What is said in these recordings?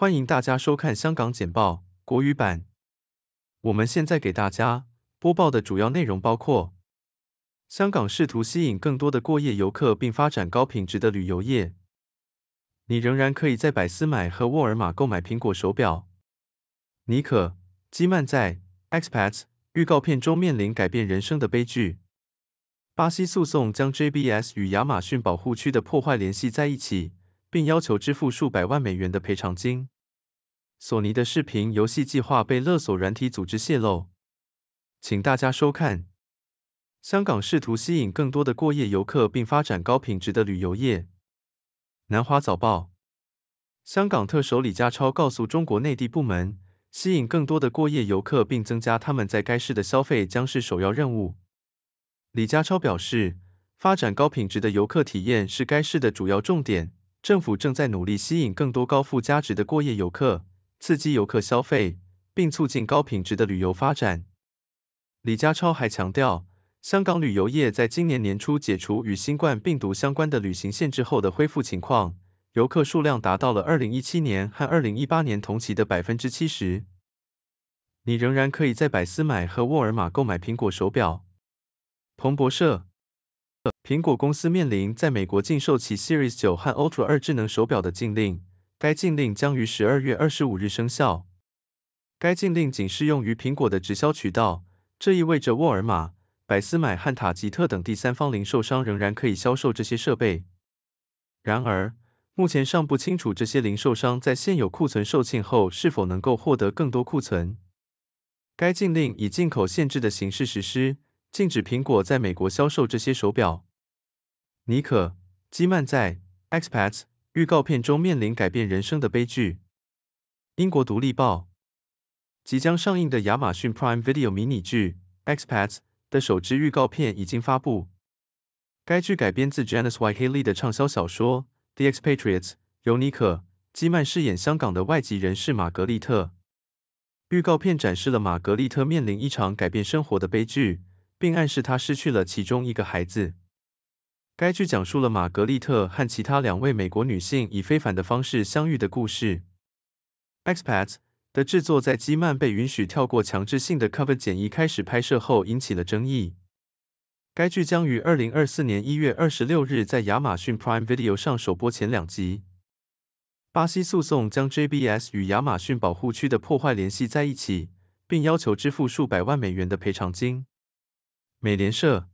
欢迎大家收看香港简报国语版。我们现在给大家播报的主要内容包括：香港试图吸引更多的过夜游客并发展高品质的旅游业。你仍然可以在百思买和沃尔玛购买苹果手表。尼可·基曼在《Expats》预告片中面临改变人生的悲剧。巴西诉讼将 JBS 与亚马逊保护区的破坏联系在一起。并要求支付数百万美元的赔偿金。索尼的视频游戏计划被勒索软体组织泄露。请大家收看。香港试图吸引更多的过夜游客并发展高品质的旅游业。南华早报。香港特首李家超告诉中国内地部门，吸引更多的过夜游客并增加他们在该市的消费将是首要任务。李家超表示，发展高品质的游客体验是该市的主要重点。政府正在努力吸引更多高附加值的过夜游客，刺激游客消费，并促进高品质的旅游发展。李家超还强调，香港旅游业在今年年初解除与新冠病毒相关的旅行限制后的恢复情况，游客数量达到了2017年和2018年同期的70%。你仍然可以在百思买和沃尔玛购买苹果手表。彭博社。苹果公司面临在美国禁售其 Series 9和 Ultra 2智能手表的禁令，该禁令将于十二月二十五日生效。该禁令仅适用于苹果的直销渠道，这意味着沃尔玛、百思买和塔吉特等第三方零售商仍然可以销售这些设备。然而，目前尚不清楚这些零售商在现有库存售罄后是否能够获得更多库存。该禁令以进口限制的形式实施。禁止苹果在美国销售这些手表。尼可·基曼在《Expats》预告片中面临改变人生的悲剧。英国独立报：即将上映的亚马逊 Prime Video 迷你剧《Expats》的首支预告片已经发布。该剧改编自 Janice Y. h a l l e y 的畅销小说《The Expatriates》，由尼可·基曼饰演香港的外籍人士玛格丽特。预告片展示了玛格丽特面临一场改变生活的悲剧。并暗示他失去了其中一个孩子。该剧讲述了玛格丽特和其他两位美国女性以非凡的方式相遇的故事。《Expats》的制作在基曼被允许跳过强制性的 Cover 剪易开始拍摄后引起了争议。该剧将于2024年1月26日在亚马逊 Prime Video 上首播前两集。巴西诉讼将 JBS 与亚马逊保护区的破坏联系在一起，并要求支付数百万美元的赔偿金。美联社：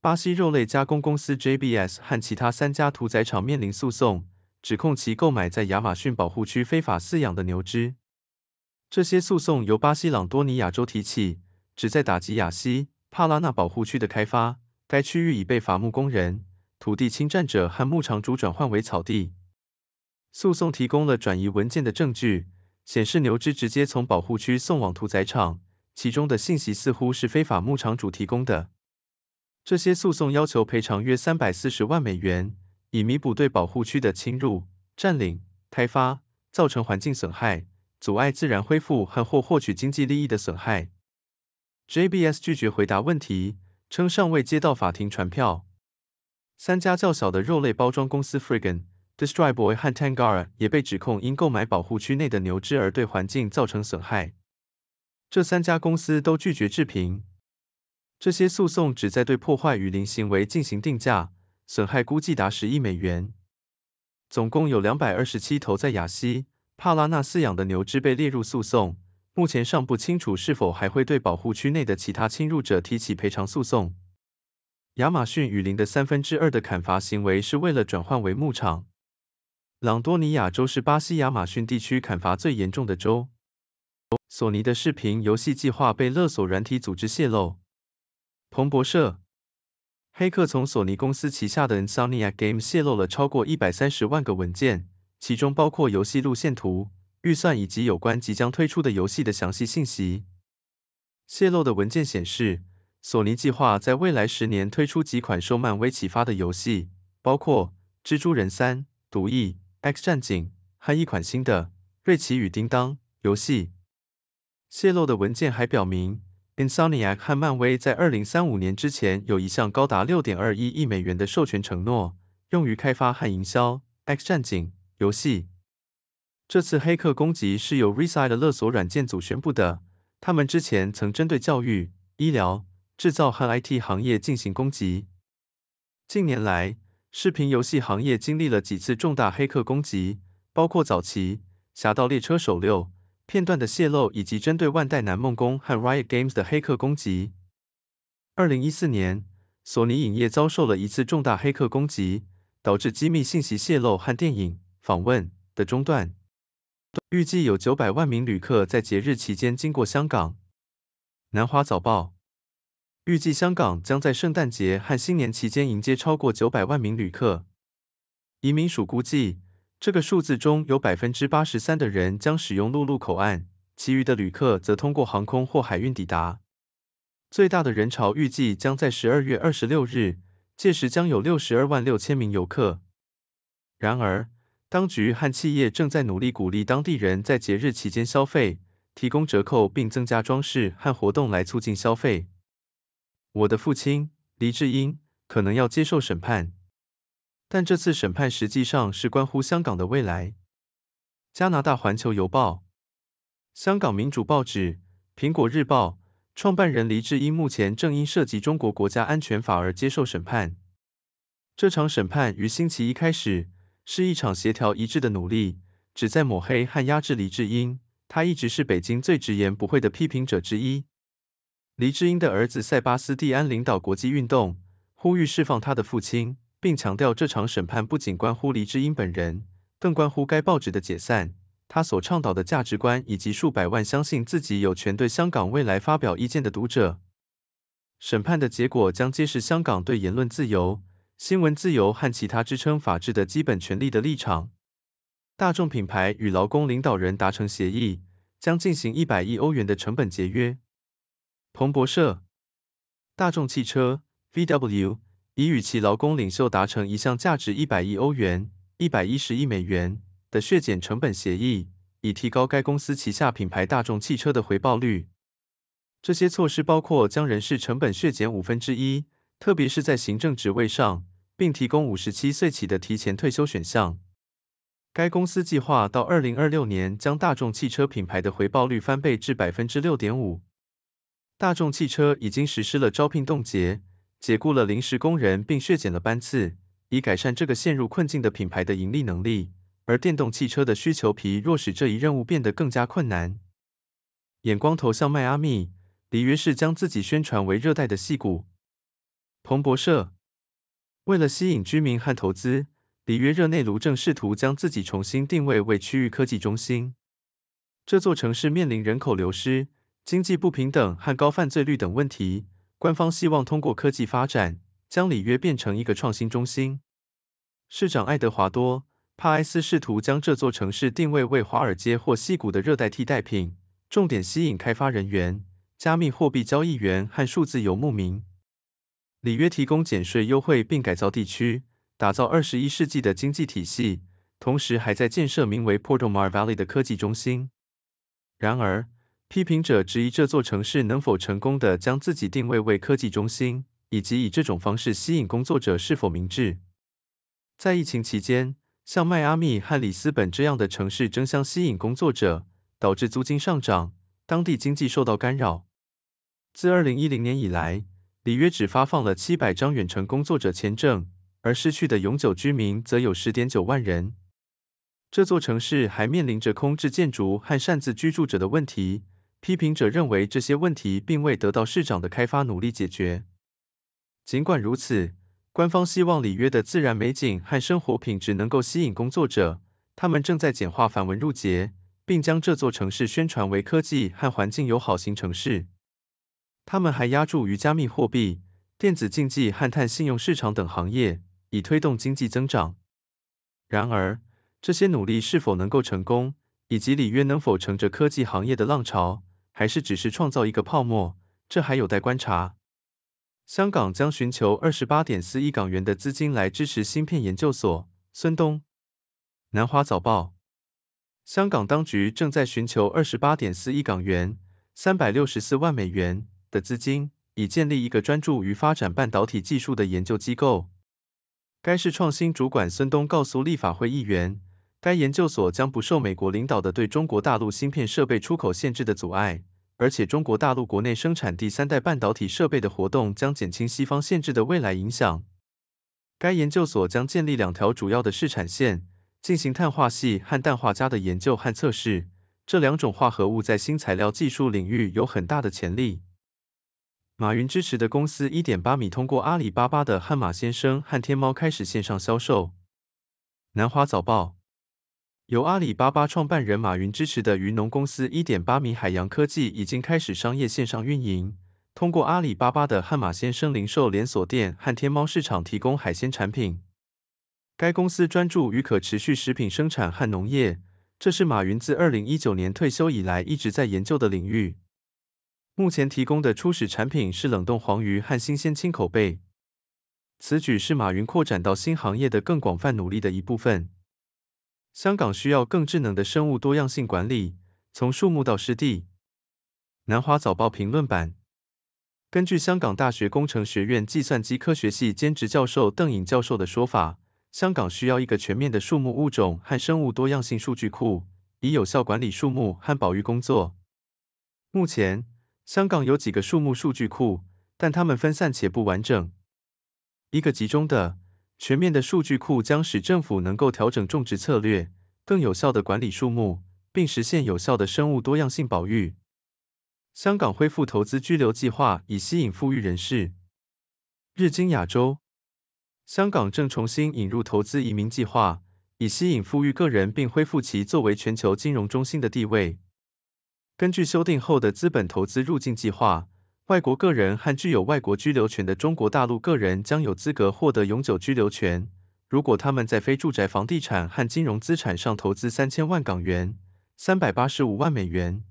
巴西肉类加工公司 JBS 和其他三家屠宰场面临诉讼，指控其购买在亚马逊保护区非法饲养的牛只。这些诉讼由巴西朗多尼亚州提起，旨在打击雅西帕拉纳保护区的开发。该区域已被伐木工人、土地侵占者和牧场主转换为草地。诉讼提供了转移文件的证据，显示牛只直接从保护区送往屠宰场。其中的信息似乎是非法牧场主提供的。这些诉讼要求赔偿约340万美元，以弥补对保护区的侵入、占领、开发造成环境损害、阻碍自然恢复和或获取经济利益的损害。JBS 拒绝回答问题，称尚未接到法庭传票。三家较小的肉类包装公司 Frigen、d e s t r i b o 和 t a n g a r 也被指控因购买保护区内的牛只而对环境造成损害。这三家公司都拒绝置评。这些诉讼旨在对破坏雨林行为进行定价，损害估计达十亿美元。总共有两百二十七头在雅西帕拉纳饲养的牛只被列入诉讼，目前尚不清楚是否还会对保护区内的其他侵入者提起赔偿诉讼。亚马逊雨林的三分之二的砍伐行为是为了转换为牧场。朗多尼亚州是巴西亚马逊地区砍伐最严重的州。索尼的视频游戏计划被勒索软体组织泄露。彭博社：黑客从索尼公司旗下的 i n s o m n i a Game 泄露了超过一百三十万个文件，其中包括游戏路线图、预算以及有关即将推出的游戏的详细信息。泄露的文件显示，索尼计划在未来十年推出几款受漫威启发的游戏，包括《蜘蛛人三》、《毒液》、《X 战警》和一款新的《瑞奇与叮当》游戏。泄露的文件还表明，Insomniac 和漫威在2035年之前有一项高达6.21亿美元的授权承诺，用于开发和营销《X 战警》游戏。这次黑客攻击是由 Reside 索软件组宣布的，他们之前曾针对教育、医疗、制造和 IT 行业进行攻击。近年来，视频游戏行业经历了几次重大黑客攻击，包括早期《侠盗猎车手六》。片段的泄露以及针对万代南梦宫和 Riot Games 的黑客攻击。二零一四年，索尼影业遭受了一次重大黑客攻击，导致机密信息泄露和电影访问的中断。预计有九百万名旅客在节日期间经过香港。南华早报预计香港将在圣诞节和新年期间迎接超过九百万名旅客。移民署估计。这个数字中有百分之八十三的人将使用陆路口岸，其余的旅客则通过航空或海运抵达。最大的人潮预计将在十二月二十六日，届时将有六十二万六千名游客。然而，当局和企业正在努力鼓励当地人在节日期间消费，提供折扣并增加装饰和活动来促进消费。我的父亲黎智英可能要接受审判。但这次审判实际上是关乎香港的未来。加拿大《环球邮报》、香港民主报纸《苹果日报》创办人黎智英目前正因涉及中国国家安全法而接受审判。这场审判于星期一开始，是一场协调一致的努力，旨在抹黑和压制黎智英。他一直是北京最直言不讳的批评者之一。黎智英的儿子塞巴斯蒂安领导国际运动，呼吁释放他的父亲。并强调，这场审判不仅关乎黎智英本人，更关乎该报纸的解散、他所倡导的价值观，以及数百万相信自己有权对香港未来发表意见的读者。审判的结果将揭示香港对言论自由、新闻自由和其他支撑法治的基本权利的立场。大众品牌与劳工领导人达成协议，将进行一百亿欧元的成本节约。彭博社、大众汽车 （VW）。已与其劳工领袖达成一项价值100亿欧元、110亿美元的削减成本协议，以提高该公司旗下品牌大众汽车的回报率。这些措施包括将人事成本削减五分之一，特别是在行政职位上，并提供57岁起的提前退休选项。该公司计划到2026年将大众汽车品牌的回报率翻倍至6.5%。大众汽车已经实施了招聘冻结。解雇了临时工人，并削减了班次，以改善这个陷入困境的品牌的盈利能力。而电动汽车的需求疲弱使这一任务变得更加困难。眼光投向迈阿密，里约市将自己宣传为热带的戏骨。彭博社。为了吸引居民和投资，里约热内卢正试图将自己重新定位为区域科技中心。这座城市面临人口流失、经济不平等和高犯罪率等问题。官方希望通过科技发展，将里约变成一个创新中心。市长爱德华多·帕埃斯试图将这座城市定位为华尔街或西谷的热带替代品，重点吸引开发人员、加密货币交易员和数字游牧民。里约提供减税优惠并改造地区，打造二十一世纪的经济体系，同时还在建设名为 Porto Mar Valley 的科技中心。然而，批评者质疑这座城市能否成功的将自己定位为科技中心，以及以这种方式吸引工作者是否明智。在疫情期间，像迈阿密和里斯本这样的城市争相吸引工作者，导致租金上涨，当地经济受到干扰。自二零一零年以来，里约只发放了七百张远程工作者签证，而失去的永久居民则有十点九万人。这座城市还面临着空置建筑和擅自居住者的问题。批评者认为这些问题并未得到市长的开发努力解决。尽管如此，官方希望里约的自然美景和生活品质能够吸引工作者。他们正在简化繁文缛节，并将这座城市宣传为科技和环境友好型城市。他们还押注于加密货币、电子竞技和碳信用市场等行业，以推动经济增长。然而，这些努力是否能够成功，以及里约能否乘着科技行业的浪潮？还是只是创造一个泡沫，这还有待观察。香港将寻求28.4亿港元的资金来支持芯片研究所。孙东，南华早报。香港当局正在寻求28.4亿港元 （364 万美元）的资金，以建立一个专注于发展半导体技术的研究机构。该市创新主管孙东告诉立法会议员。该研究所将不受美国领导的对中国大陆芯片设备出口限制的阻碍，而且中国大陆国内生产第三代半导体设备的活动将减轻西方限制的未来影响。该研究所将建立两条主要的试产线，进行碳化系和氮化镓的研究和测试，这两种化合物在新材料技术领域有很大的潜力。马云支持的公司一点八米通过阿里巴巴的悍马先生和天猫开始线上销售。南华早报。由阿里巴巴创办人马云支持的云农公司1.8米海洋科技已经开始商业线上运营，通过阿里巴巴的悍马先生零售连锁店和天猫市场提供海鲜产品。该公司专注于可持续食品生产和农业，这是马云自2019年退休以来一直在研究的领域。目前提供的初始产品是冷冻黄鱼和新鲜青口贝。此举是马云扩展到新行业的更广泛努力的一部分。香港需要更智能的生物多样性管理，从树木到湿地。南华早报评论版。根据香港大学工程学院计算机科学系兼职教授邓颖教授的说法，香港需要一个全面的树木物种和生物多样性数据库，以有效管理树木和保育工作。目前，香港有几个树木数据库，但它们分散且不完整。一个集中的。全面的数据库将使政府能够调整种植策略，更有效地管理树木，并实现有效的生物多样性保育。香港恢复投资居留计划以吸引富裕人士。日经亚洲，香港正重新引入投资移民计划，以吸引富裕个人并恢复其作为全球金融中心的地位。根据修订后的资本投资入境计划。外国个人和具有外国居留权的中国大陆个人将有资格获得永久居留权，如果他们在非住宅房地产和金融资产上投资三千万港元（三百八十五万美元）。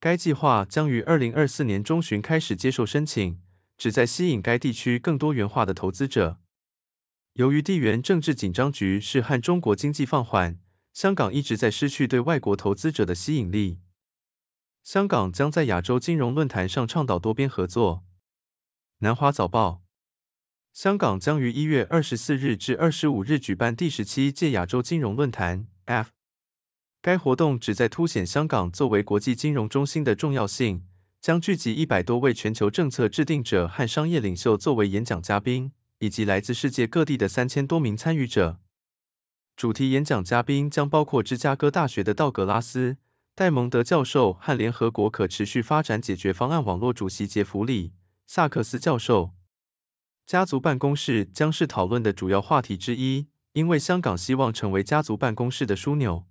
该计划将于二零二四年中旬开始接受申请，旨在吸引该地区更多元化的投资者。由于地缘政治紧张局势和中国经济放缓，香港一直在失去对外国投资者的吸引力。香港将在亚洲金融论坛上倡导多边合作。南华早报：香港将于1月24日至25日举办第十七届亚洲金融论坛 f f 该活动旨在凸显香港作为国际金融中心的重要性，将聚集100多位全球政策制定者和商业领袖作为演讲嘉宾，以及来自世界各地的3000多名参与者。主题演讲嘉宾将包括芝加哥大学的道格拉斯。戴蒙德教授和联合国可持续发展解决方案网络主席杰弗里·萨克斯教授，家族办公室将是讨论的主要话题之一，因为香港希望成为家族办公室的枢纽。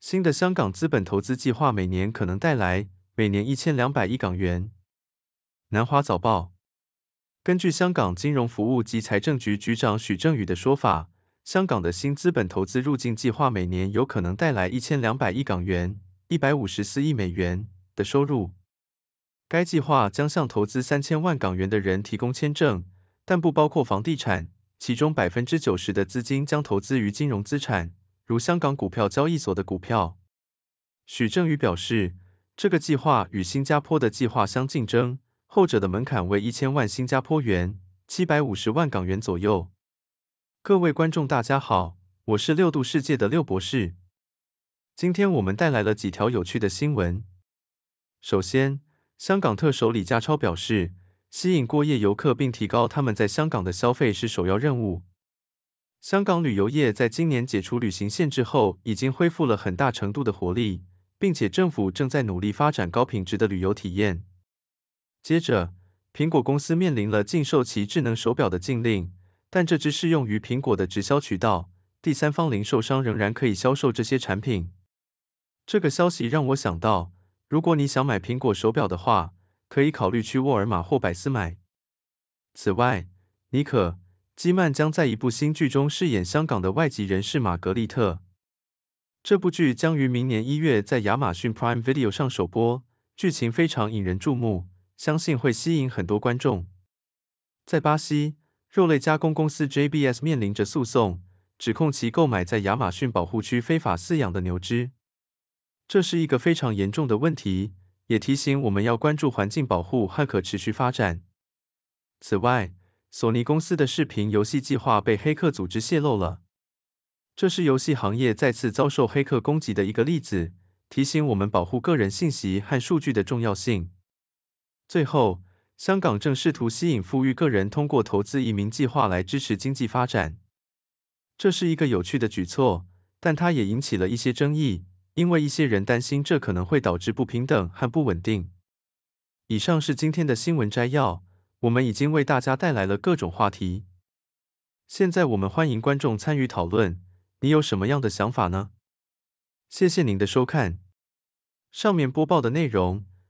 新的香港资本投资计划每年可能带来每年一千两百亿港元。南华早报，根据香港金融服务及财政局局长许正宇的说法。香港的新资本投资入境计划每年有可能带来一千两百亿港元、一百五十四亿美元的收入。该计划将向投资三千万港元的人提供签证，但不包括房地产，其中百分之九十的资金将投资于金融资产，如香港股票交易所的股票。许正宇表示，这个计划与新加坡的计划相竞争，后者的门槛为一千万新加坡元、七百五十万港元左右。各位观众，大家好，我是六度世界的六博士。今天我们带来了几条有趣的新闻。首先，香港特首李家超表示，吸引过夜游客并提高他们在香港的消费是首要任务。香港旅游业在今年解除旅行限制后，已经恢复了很大程度的活力，并且政府正在努力发展高品质的旅游体验。接着，苹果公司面临了禁售其智能手表的禁令。但这只适用于苹果的直销渠道，第三方零售商仍然可以销售这些产品。这个消息让我想到，如果你想买苹果手表的话，可以考虑去沃尔玛或百思买。此外，尼可基曼将在一部新剧中饰演香港的外籍人士玛格丽特。这部剧将于明年一月在亚马逊 Prime Video 上首播，剧情非常引人注目，相信会吸引很多观众。在巴西。肉类加工公司 JBS 面临着诉讼，指控其购买在亚马逊保护区非法饲养的牛只。这是一个非常严重的问题，也提醒我们要关注环境保护和可持续发展。此外，索尼公司的视频游戏计划被黑客组织泄露了，这是游戏行业再次遭受黑客攻击的一个例子，提醒我们保护个人信息和数据的重要性。最后，香港正试图吸引富裕个人通过投资移民计划来支持经济发展，这是一个有趣的举措，但它也引起了一些争议，因为一些人担心这可能会导致不平等和不稳定。以上是今天的新闻摘要，我们已经为大家带来了各种话题。现在我们欢迎观众参与讨论，你有什么样的想法呢？谢谢您的收看，上面播报的内容。